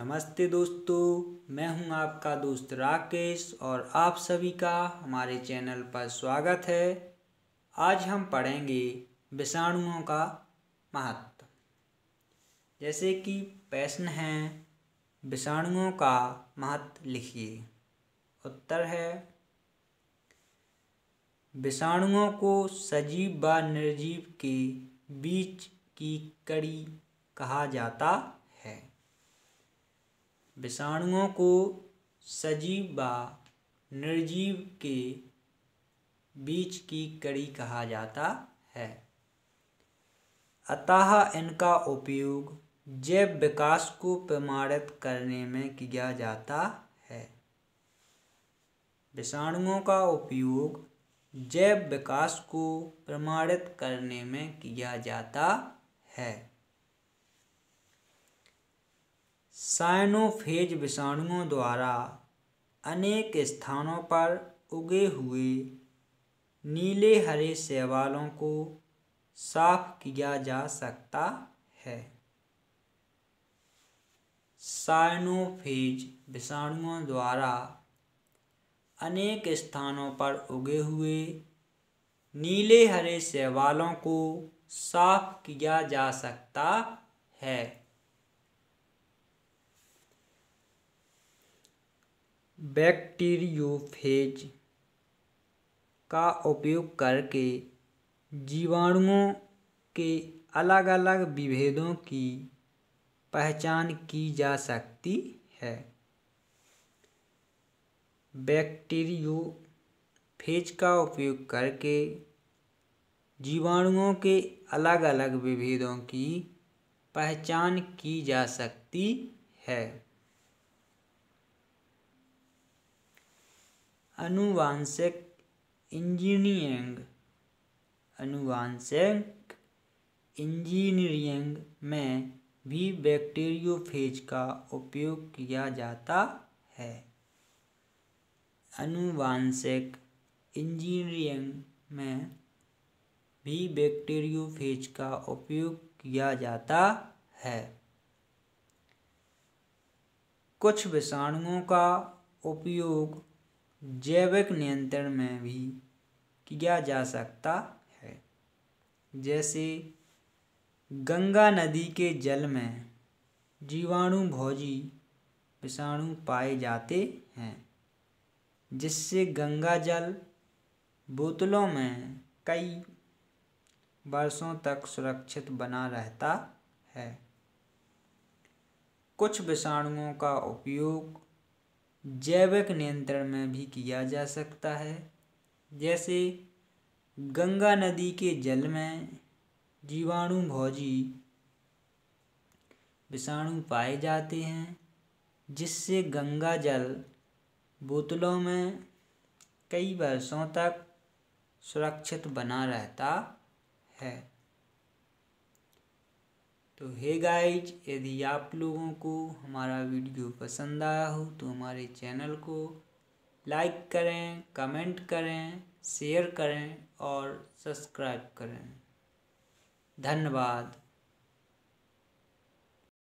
नमस्ते दोस्तों मैं हूं आपका दोस्त राकेश और आप सभी का हमारे चैनल पर स्वागत है आज हम पढ़ेंगे विषाणुओं का महत्व जैसे कि प्रश्न है विषाणुओं का महत्व लिखिए उत्तर है विषाणुओं को सजीव व निर्जीव के बीच की कड़ी कहा जाता है विषाणुओं को सजीव व निर्जीव के बीच की कड़ी कहा जाता है अतः इनका उपयोग जैव विकास को प्रमाणित करने में किया जाता है विषाणुओं का उपयोग जैव विकास को प्रमाणित करने में किया जाता है साइनोफेज विषाणुओं द्वारा अनेक स्थानों पर उगे हुए नीले हरे शैवालों को साफ किया जा सकता है साइनोफेज विषाणुओं द्वारा अनेक स्थानों पर उगे हुए नीले हरे शैवालों को साफ किया जा सकता है बैक्टीरियोफेज का उपयोग करके जीवाणुओं के अलग अलग विभेदों की पहचान की जा सकती है बैक्टीरियोफेज का उपयोग करके जीवाणुओं के अलग अलग विभेदों की पहचान की जा सकती है अनुवांशिक इंजीनियरिंग अनुवांशिक इंजीनियरिंग में भी बैक्टीरियोफेज का उपयोग किया जाता है अनुवांशिक इंजीनियरिंग में भी बैक्टीरियोफेज का उपयोग किया जाता है कुछ विषाणुओं का उपयोग जैविक नियंत्रण में भी किया जा सकता है जैसे गंगा नदी के जल में जीवाणु भोजी विषाणु पाए जाते हैं जिससे गंगा जल बोतलों में कई वर्षों तक सुरक्षित बना रहता है कुछ विषाणुओं का उपयोग जैविक नियंत्रण में भी किया जा सकता है जैसे गंगा नदी के जल में जीवाणु भौजी विषाणु पाए जाते हैं जिससे गंगा जल बोतलों में कई वर्षों तक सुरक्षित बना रहता है तो हे गाइज यदि आप लोगों को हमारा वीडियो पसंद आया हो तो हमारे चैनल को लाइक करें कमेंट करें शेयर करें और सब्सक्राइब करें धन्यवाद